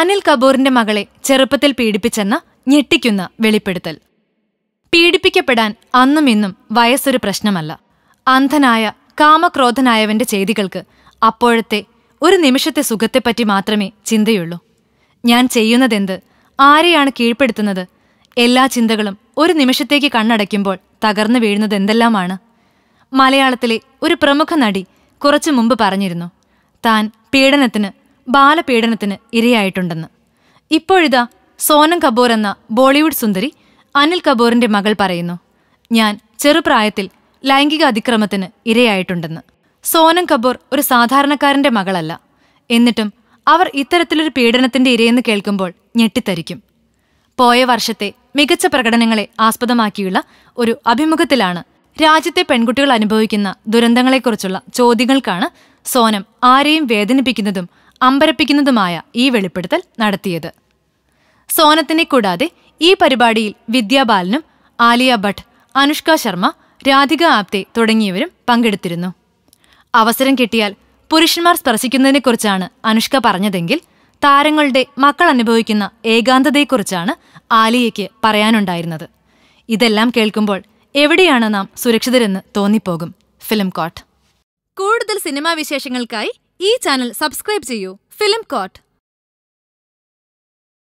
അനിൽ കപൂറിന്റെ മകളെ ചെറുപ്പത്തിൽ പീഡിപ്പിച്ചെന്ന ഞെട്ടിക്കുന്ന വെളിപ്പെടുത്തൽ പീഡിപ്പിക്കപ്പെടാൻ അന്നും ഇന്നും വയസ്സൊരു പ്രശ്നമല്ല അന്ധനായ കാമക്രോധനായവന്റെ ചെയ്തികൾക്ക് അപ്പോഴത്തെ ഒരു നിമിഷത്തെ സുഖത്തെപ്പറ്റി മാത്രമേ ചിന്തയുള്ളൂ ഞാൻ ചെയ്യുന്നതെന്ത് ആരെയാണ് കീഴ്പ്പെടുത്തുന്നത് എല്ലാ ചിന്തകളും ഒരു നിമിഷത്തേക്ക് കണ്ണടയ്ക്കുമ്പോൾ തകർന്നു വീഴുന്നത് മലയാളത്തിലെ ഒരു പ്രമുഖ നടി കുറച്ചു മുമ്പ് പറഞ്ഞിരുന്നു താൻ പീഡനത്തിന് ബാലപീഡനത്തിന് ഇരയായിട്ടുണ്ടെന്ന് ഇപ്പോഴിതാ സോനം കപൂർ എന്ന ബോളിവുഡ് സുന്ദരി അനിൽ കപൂറിന്റെ മകൾ പറയുന്നു ഞാൻ ചെറുപ്രായത്തിൽ ലൈംഗിക അതിക്രമത്തിന് ഇരയായിട്ടുണ്ടെന്ന് സോനം കപൂർ ഒരു സാധാരണക്കാരന്റെ മകളല്ല എന്നിട്ടും അവർ ഇത്തരത്തിലൊരു പീഡനത്തിന്റെ ഇരയെന്ന് കേൾക്കുമ്പോൾ ഞെട്ടിത്തരിക്കും പോയ വർഷത്തെ മികച്ച പ്രകടനങ്ങളെ ആസ്പദമാക്കിയുള്ള ഒരു അഭിമുഖത്തിലാണ് രാജ്യത്തെ പെൺകുട്ടികൾ അനുഭവിക്കുന്ന ദുരന്തങ്ങളെക്കുറിച്ചുള്ള ചോദ്യങ്ങൾക്കാണ് സോനം ആരെയും വേദനിപ്പിക്കുന്നതും അമ്പരപ്പിക്കുന്നതുമായ ഈ വെളിപ്പെടുത്തൽ നടത്തിയത് സോനത്തിനെ കൂടാതെ ഈ പരിപാടിയിൽ വിദ്യാബാലനും ആലിയ ഭട്ട് അനുഷ്ക ശർമ്മ രാധിക ആപ്തെ തുടങ്ങിയവരും പങ്കെടുത്തിരുന്നു അവസരം കിട്ടിയാൽ പുരുഷന്മാർ സ്പർശിക്കുന്നതിനെക്കുറിച്ചാണ് അനുഷ്ക പറഞ്ഞതെങ്കിൽ താരങ്ങളുടെ മക്കൾ അനുഭവിക്കുന്ന ഏകാന്തതയെക്കുറിച്ചാണ് ആലിയയ്ക്ക് പറയാനുണ്ടായിരുന്നത് ഇതെല്ലാം കേൾക്കുമ്പോൾ എവിടെയാണ് നാം സുരക്ഷിതരെന്ന് തോന്നിപ്പോകും ഫിലിം കോട്ട് കൂടുതൽ സിനിമാ വിശേഷങ്ങൾക്കായി ഈ ചാനൽ സബ്സ്ക്രൈബ് ചെയ്യൂ ഫിലിം കോട്ട്